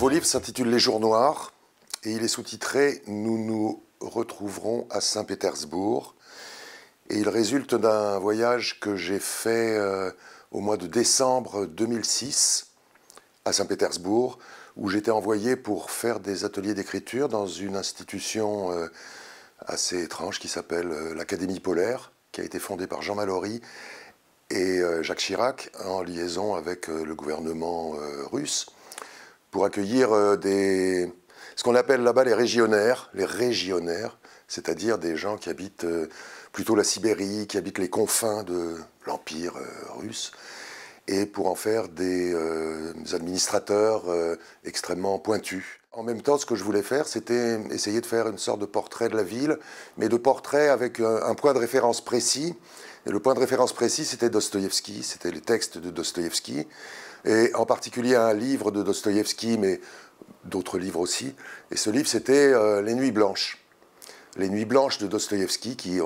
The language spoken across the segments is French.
Vos livres s'intitule Les jours noirs et il est sous-titré Nous nous retrouverons à Saint-Pétersbourg. Et il résulte d'un voyage que j'ai fait euh, au mois de décembre 2006 à Saint-Pétersbourg, où j'étais envoyé pour faire des ateliers d'écriture dans une institution euh, assez étrange qui s'appelle euh, l'Académie polaire, qui a été fondée par Jean Mallory et Jacques Chirac en liaison avec le gouvernement russe pour accueillir euh, des, ce qu'on appelle là-bas les régionnaires, les régionnaires, c'est-à-dire des gens qui habitent euh, plutôt la Sibérie, qui habitent les confins de l'Empire euh, russe, et pour en faire des, administrateurs extrêmement pointus. En même temps, ce que je voulais faire, c'était essayer de faire une sorte de portrait de la ville, mais de portrait avec un, un point de référence précis. Et le point de référence précis, c'était Dostoïevski, c'était les textes de Dostoïevski et en particulier un livre de Dostoïevski, mais d'autres livres aussi. Et ce livre, c'était euh, Les Nuits Blanches. Les Nuits Blanches de Dostoïevski qui,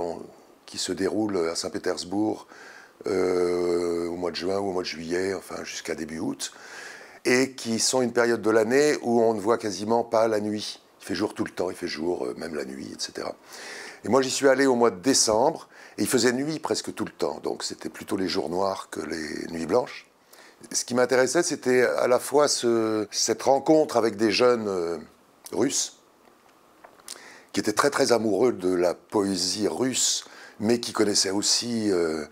qui se déroulent à Saint-Pétersbourg euh, au mois de juin ou au mois de juillet, enfin jusqu'à début août, et qui sont une période de l'année où on ne voit quasiment pas la nuit. Il fait jour tout le temps, il fait jour, euh, même la nuit, etc. Et moi, j'y suis allé au mois de décembre, et il faisait nuit presque tout le temps, donc c'était plutôt les jours noirs que les nuits blanches ce qui m'intéressait, c'était à la fois cette rencontre avec des jeunes euh, russes, qui étaient très très amoureux de la poésie russe, mais qui connaissaient aussi, euh,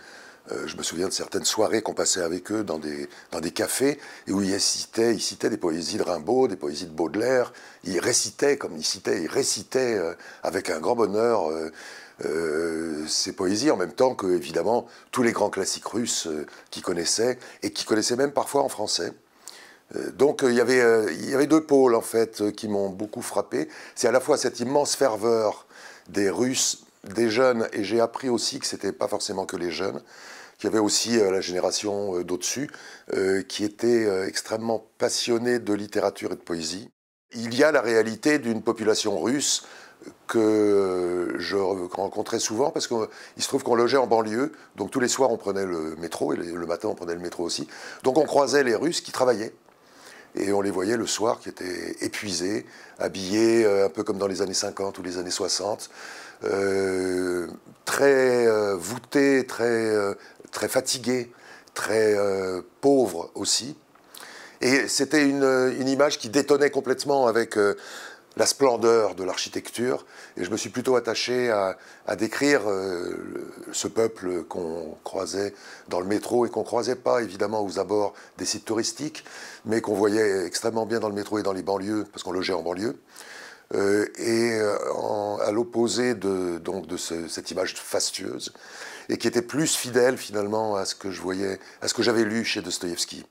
euh, je me souviens de certaines soirées qu'on passait avec eux dans des, dans des cafés, et où ils citaient, ils citaient des poésies de Rimbaud, des poésies de Baudelaire, ils récitaient comme ils citaient, ils récitaient avec un grand bonheur euh, ces ses poésies, en même temps que, évidemment, tous les grands classiques russes euh, qui connaissaient, et qui connaissaient même parfois en français. Euh, donc il y, avait, il y avait deux pôles en fait qui m'ont beaucoup frappé. C'est à la fois cette immense ferveur des Russes, des jeunes, et j'ai appris aussi que ce n'était pas forcément que les jeunes, qu'il y avait aussi la génération d'au-dessus qui était extrêmement passionnée de littérature et de poésie. Il y a la réalité d'une population russe que je rencontrais souvent parce qu'il se trouve qu'on logeait en banlieue, donc tous les soirs on prenait le métro et le matin on prenait le métro aussi. Donc on croisait les Russes qui travaillaient et on les voyait le soir qui étaient épuisés, habillés euh, un peu comme dans les années 50 ou les années 60, euh, très euh, voûtés, très, très fatigués, très pauvres aussi. Et c'était une, une, image qui détonnait complètement avec la splendeur de l'architecture. Et je me suis plutôt attaché à, décrire euh, ce peuple qu'on croisait dans le métro et qu'on croisait pas évidemment aux abords des sites touristiques, mais qu'on voyait extrêmement bien dans le métro et dans les banlieues, parce qu'on logeait en banlieue. Euh, et euh, à l'opposé de, donc, de cette image fastueuse, et qui était plus fidèle finalement à ce que je voyais, à ce que j'avais lu chez Dostoïevski.